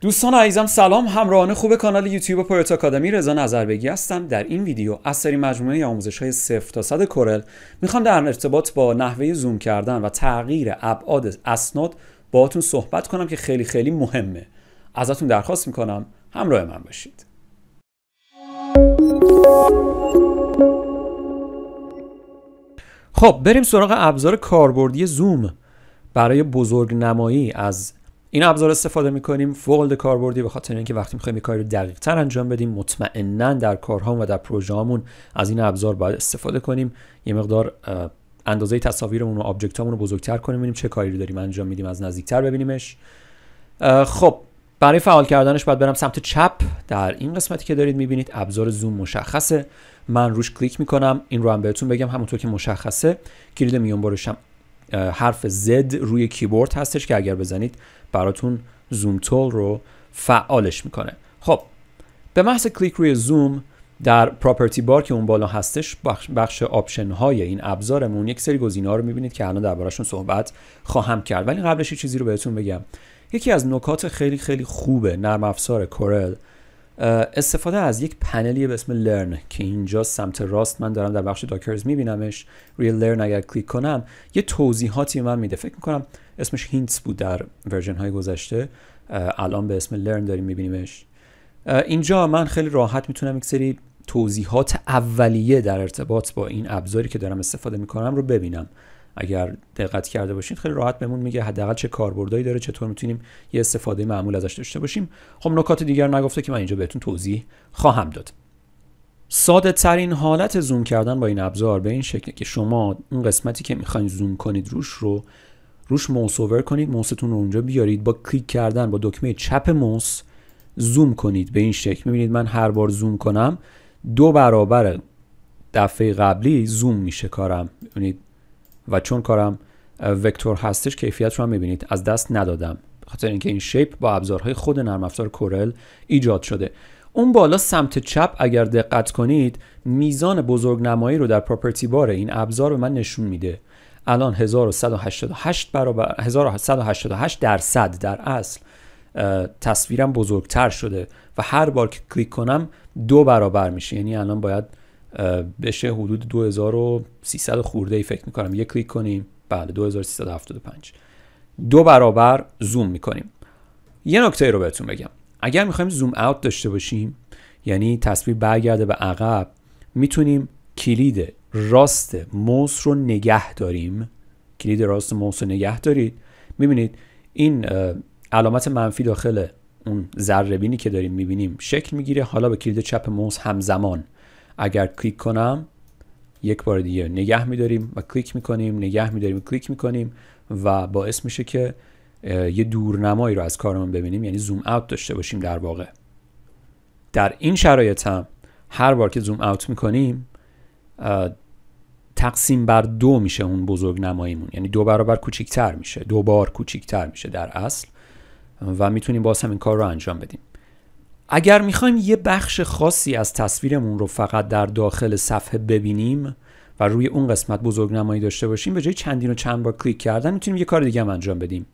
دوستان عزیزم سلام همراهان خوب کانال یوتیوب پرت آکادمی رضا بگی هستم در این ویدیو از سری مجموعه آموزش های 0 تا 100 کورل میخوام در ارتباط با نحوه زوم کردن و تغییر ابعاد اسناد باهاتون صحبت کنم که خیلی خیلی مهمه ازتون درخواست میکنم همراه من باشید خب بریم سراغ ابزار کاربردی زوم برای بزرگ نمایی از این ابزار استفاده میکنیم فوق العاده کاربردی به خاطر اینکه وقتی میخوایم یه کاری رو دقیق تر انجام بدیم مطمئنا در کارهام و در پروژهامون از این ابزار باید استفاده کنیم یه مقدار اندازه تصاویرمون و آبجکتامون رو بزرگتر کنیم ببینیم چه کاری رو داریم انجام میدیم از نزدیکتر ببینیمش خب برای فعال کردنش باید برم سمت چپ در این قسمتی که دارید میبینید ابزار زوم مشخصه من روش کلیک میکنم این رو هم بهتون بگم همونطور که مشخصه کلید میون حرف زد روی کیبورد هستش که اگر بزنید براتون زوم تول رو فعالش میکنه خب به محض کلیک روی زوم در پراپرتی بار که اون بالا هستش بخش, بخش آپشن های این ابزارمون یک سری گزینه ها رو میبینید که الان دربارشون صحبت خواهم کرد ولی قبلش چیزی رو بهتون بگم یکی از نکات خیلی خیلی خوبه نرم افزار کورل استفاده از یک پنلی به اسم لرن که اینجا سمت راست من دارم در بخش داکرز میبینمش روی لرن اگر کلیک کنم یه توضیحاتی من میده فکر میکنم اسمش هینتس بود در ورژن های گذشته الان به اسم لرن داریم میبینیمش اینجا من خیلی راحت میتونم یک سری توضیحات اولیه در ارتباط با این ابزاری که دارم استفاده میکنم رو ببینم اگر دقت کرده باشین خیلی راحت بهمون میگه حداقل چه کاربردایی داره چطور میتونیم یه استفاده معمول ازش داشته باشیم خب نکات دیگر نگفته که من اینجا بهتون توضیح خواهم داد ساده ترین حالت زوم کردن با این ابزار به این شکل که شما اون قسمتی که میخواین زوم کنید روش رو روش موس اوور کنید موستون رو اونجا بیارید با کلیک کردن با دکمه چپ موس زوم کنید به این شکل میبینید من هر بار زوم کنم دو برابر دفعه قبلی زوم میشه کارم یعنی و چون کارم وکتور هستش کیفیت رو هم میبینید از دست ندادم خاطر اینکه این شیپ با ابزارهای خود نرم افزار کورل ایجاد شده اون بالا سمت چپ اگر دقت کنید میزان بزرگ نمایی رو در پراپرتی بار این ابزار به من نشون میده الان 1188 برابر 1188 درصد در اصل تصویرم بزرگتر شده و هر بار که کلیک کنم دو برابر میشه یعنی الان باید بشه حدود 2300 خورده ای فکر میکنم یک کلیک کنیم بله 2375 دو برابر زوم میکنیم یه نکته رو بهتون بگم اگر میخوایم زوم اوت داشته باشیم یعنی تصویر برگرده به عقب میتونیم کلید راست موس رو نگه داریم کلید راست موس رو نگه دارید میبینید این علامت منفی داخل اون ذره بینی که داریم میبینیم شکل میگیره حالا به کلید چپ موس همزمان اگر کلیک کنم یک بار دیگه نگه میداریم و کلیک میکنیم نگه میداریم و کلیک میکنیم و باعث میشه که یه دورنمایی رو از کارمون ببینیم یعنی زوم اوت داشته باشیم در واقع در این شرایط هم هر بار که زوم اوت میکنیم تقسیم بر دو میشه اون بزرگ نماییمون یعنی دو برابر کوچیکتر میشه دو بار کوچیکتر میشه در اصل و میتونیم باز هم این کار رو انجام بدیم اگر میخوایم یه بخش خاصی از تصویرمون رو فقط در داخل صفحه ببینیم و روی اون قسمت بزرگ نمایی داشته باشیم به جای چندین و چند بار کلیک کردن میتونیم یه کار دیگه هم انجام بدیم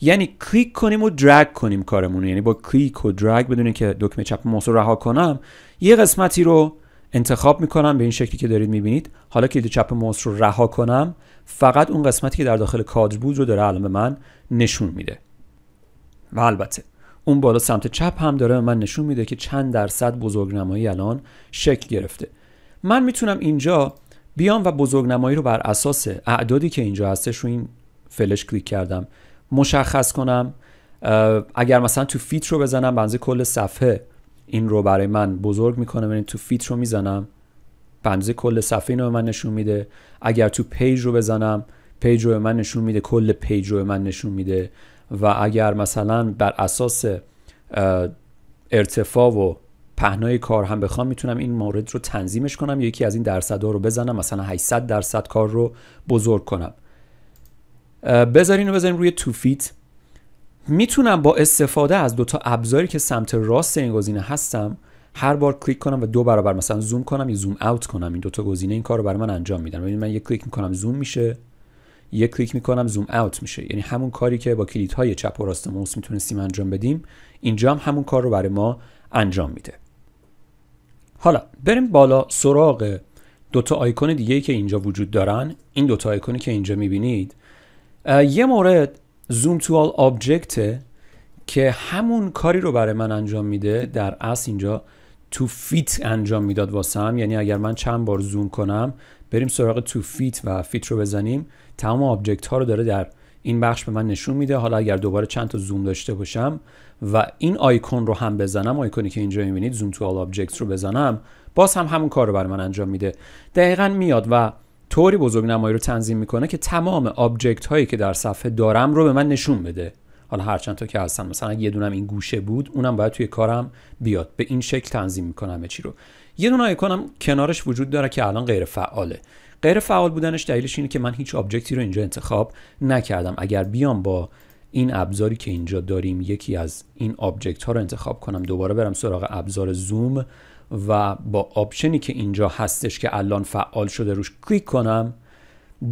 یعنی کلیک کنیم و درگ کنیم کارمون یعنی با کلیک و درگ بدون که دکمه چپ موس رها کنم یه قسمتی رو انتخاب میکنم به این شکلی که دارید میبینید حالا کلید چپ موس رو رها کنم فقط اون قسمتی که در داخل کادر بود رو داره الان به من نشون میده و البته اون بالا سمت چپ هم داره من نشون میده که چند درصد بزرگنمایی الان شکل گرفته من میتونم اینجا بیام و بزرگنمایی رو بر اساس اعدادی که اینجا هستش رو این فلش کلیک کردم مشخص کنم اگر مثلا تو فیت رو بزنم بنزه کل صفحه این رو برای من بزرگ میکنه ببینید تو فیت رو میزنم بنزه کل صفحه اینو به من نشون میده اگر تو پیج رو بزنم پیج رو من نشون میده کل پیج رو من نشون میده و اگر مثلا بر اساس ارتفاع و پهنای کار هم بخوام میتونم این مورد رو تنظیمش کنم یا یکی از این درصدها رو بزنم مثلا 800 درصد کار رو بزرگ کنم بذارین رو بذاریم روی تو فیت میتونم با استفاده از دوتا ابزاری که سمت راست این گزینه هستم هر بار کلیک کنم و دو برابر مثلا زوم کنم یا زوم اوت کنم این دوتا گزینه این کار رو برای من انجام میدن ببین من یک کلیک میکنم زوم میشه یک کلیک میکنم زوم اوت میشه یعنی همون کاری که با های چپ و راست موس میتونستیم انجام بدیم اینجا هم همون کار رو برای ما انجام میده حالا بریم بالا سراغ دوتا آیکون دیگه که اینجا وجود دارن این دوتا آیکونی که اینجا میبینید یه مورد زوم تو آل آبجکته که همون کاری رو برای من انجام میده در اصل اینجا تو فیت انجام میداد واسه یعنی اگر من چند بار زوم کنم بریم سراغ تو فیت و فیت رو بزنیم تمام آبجکت ها رو داره در این بخش به من نشون میده حالا اگر دوباره چند تا زوم داشته باشم و این آیکون رو هم بزنم آیکونی که اینجا میبینید زوم تو آل آبجکت رو بزنم باز هم همون کار رو بر من انجام میده دقیقا میاد و طوری بزرگ نمایی رو تنظیم میکنه که تمام آبجکت هایی که در صفحه دارم رو به من نشون بده حالا هرچند تا که هستن مثلا یه دونم این گوشه بود اونم باید توی کارم بیاد به این شکل تنظیم میکنم چی رو یه دونه آیکونم کنارش وجود داره که الان غیر فعاله غیر فعال بودنش دلیلش اینه که من هیچ آبجکتی رو اینجا انتخاب نکردم اگر بیام با این ابزاری که اینجا داریم یکی از این آبجکت ها رو انتخاب کنم دوباره برم سراغ ابزار زوم و با آپشنی که اینجا هستش که الان فعال شده روش کلیک کنم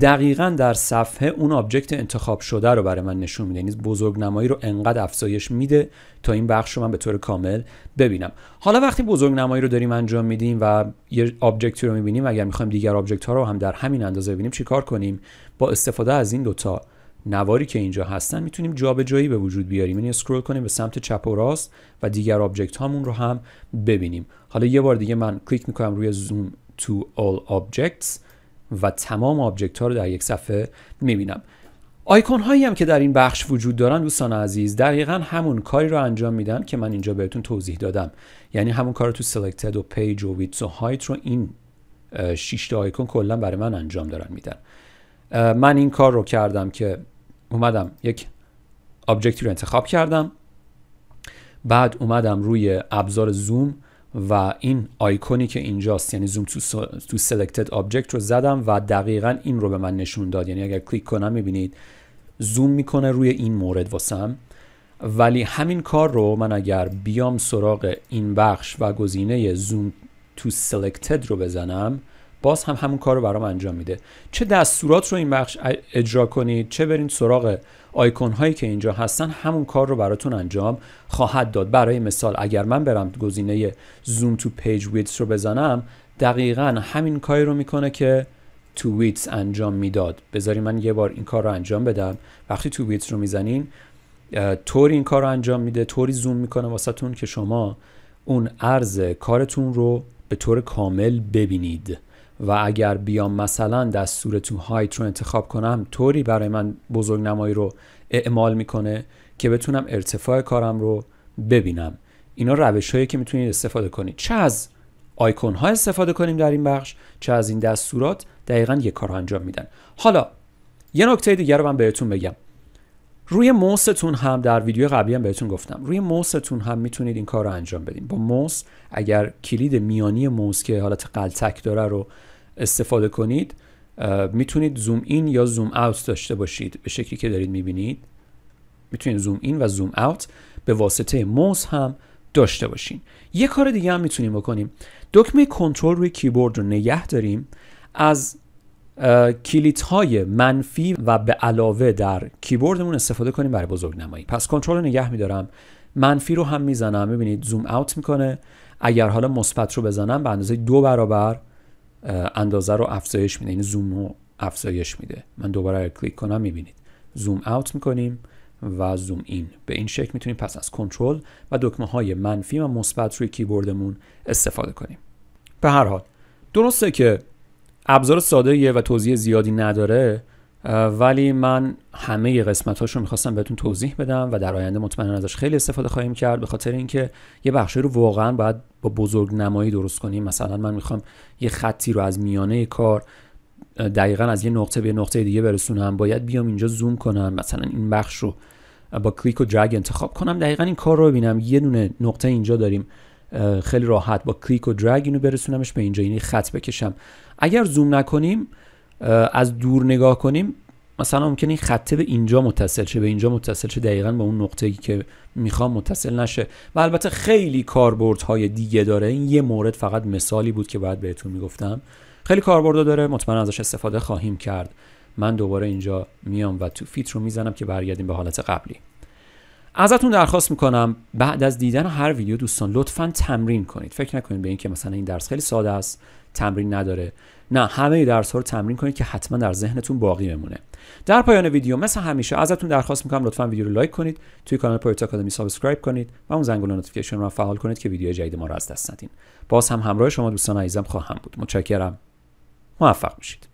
دقیقا در صفحه اون آبجکت انتخاب شده رو برای من نشون میده یعنی بزرگنمایی رو انقدر افزایش میده تا این بخش رو من به طور کامل ببینم حالا وقتی بزرگنمایی رو داریم انجام میدیم و یه آبجکتی رو میبینیم اگر میخوایم دیگر آبجکت ها رو هم در همین اندازه ببینیم چیکار کنیم با استفاده از این دوتا نواری که اینجا هستن میتونیم جابجایی به وجود بیاریم یعنی اسکرول کنیم به سمت چپ و راست و دیگر آبجکت هامون رو هم ببینیم حالا یه بار دیگه من کلیک میکنم روی زوم تو all objects و تمام آبجکت ها رو در یک صفحه میبینم آیکون هایی هم که در این بخش وجود دارن دوستان عزیز دقیقا همون کاری رو انجام میدن که من اینجا بهتون توضیح دادم یعنی همون کار رو تو سلکتد و پیج و ویتس و هایت رو این 6 آیکون کلا برای من انجام دارن میدن من این کار رو کردم که اومدم یک آبجکتی رو انتخاب کردم بعد اومدم روی ابزار زوم و این آیکونی که اینجاست یعنی زوم تو سلکتد آبجکت رو زدم و دقیقا این رو به من نشون داد یعنی اگر کلیک کنم میبینید زوم میکنه روی این مورد واسم ولی همین کار رو من اگر بیام سراغ این بخش و گزینه زوم تو سلکتد رو بزنم باز هم همون کار رو برام انجام میده چه دستورات رو این بخش اجرا کنید چه برین سراغ آیکون هایی که اینجا هستن همون کار رو براتون انجام خواهد داد برای مثال اگر من برم گزینه زوم تو پیج ویدس رو بزنم دقیقا همین کاری رو میکنه که تو ویتس انجام میداد بذاری من یه بار این کار رو انجام بدم وقتی تو ویتس رو میزنین طوری این کار رو انجام میده طوری زوم میکنه واسهتون که شما اون ارز کارتون رو به طور کامل ببینید و اگر بیام مثلا دستور تو هایت رو انتخاب کنم طوری برای من بزرگ نمایی رو اعمال میکنه که بتونم ارتفاع کارم رو ببینم اینا روش هایی که میتونید استفاده کنید چه از آیکون ها استفاده کنیم در این بخش چه از این دستورات دقیقا یک کار انجام میدن حالا یه نکته دیگر رو من بهتون بگم روی موستون هم در ویدیو قبلی هم بهتون گفتم روی موستون هم میتونید این کار رو انجام بدیم با موس اگر کلید میانی موس که حالت قلتک داره رو استفاده کنید میتونید زوم این یا زوم اوت داشته باشید به شکلی که دارید میبینید میتونید زوم این و زوم اوت به واسطه موس هم داشته باشین یه کار دیگه هم میتونیم بکنیم دکمه کنترل روی کیبورد رو نگه داریم از کلیت های منفی و به علاوه در کیبوردمون استفاده کنیم برای بزرگ نمایی پس کنترل نگه میدارم منفی رو هم میزنم میبینید زوم اوت میکنه اگر حالا مثبت رو بزنم به اندازه دو برابر اندازه رو افزایش میده یعنی زوم رو افزایش میده من دوباره کلیک کنم میبینید زوم اوت میکنیم و زوم این به این شکل میتونیم پس از کنترل و دکمه های منفی و مثبت روی کیبوردمون استفاده کنیم به هر حال درسته که ابزار ساده یه و توضیح زیادی نداره ولی من همه قسمت هاش رو میخواستم بهتون توضیح بدم و در آینده مطمئنا ازش خیلی استفاده خواهیم کرد به خاطر اینکه یه بخشی رو واقعا باید با بزرگ نمایی درست کنیم مثلا من میخوام یه خطی رو از میانه کار دقیقا از یه نقطه به نقطه دیگه برسونم باید بیام اینجا زوم کنم مثلا این بخش رو با کلیک و درگ انتخاب کنم دقیقا این کار رو ببینم یه دونه نقطه اینجا داریم خیلی راحت با کلیک و درگ اینو برسونمش به اینجا یعنی خط بکشم اگر زوم نکنیم از دور نگاه کنیم مثلا ممکن این خطه به اینجا متصل شه به اینجا متصل شه دقیقا به اون نقطه‌ای که میخوام متصل نشه و البته خیلی کاربردهای دیگه داره این یه مورد فقط مثالی بود که باید بهتون میگفتم خیلی کاربردها داره مطمئن ازش استفاده خواهیم کرد من دوباره اینجا میام و تو فیت رو میزنم که برگردیم به حالت قبلی ازتون درخواست میکنم بعد از دیدن هر ویدیو دوستان لطفا تمرین کنید فکر نکنید به اینکه مثلا این درس خیلی ساده است تمرین نداره نه همه درس ها رو تمرین کنید که حتما در ذهنتون باقی بمونه در پایان ویدیو مثل همیشه ازتون درخواست میکنم لطفا ویدیو رو لایک کنید توی کانال پایوت آکادمی سابسکرایب کنید و اون زنگوله نوتیفیکیشن رو فعال کنید که ویدیو جدید ما رو از دست ندین باز هم همراه شما دوستان عزیزم خواهم بود متشکرم موفق باشید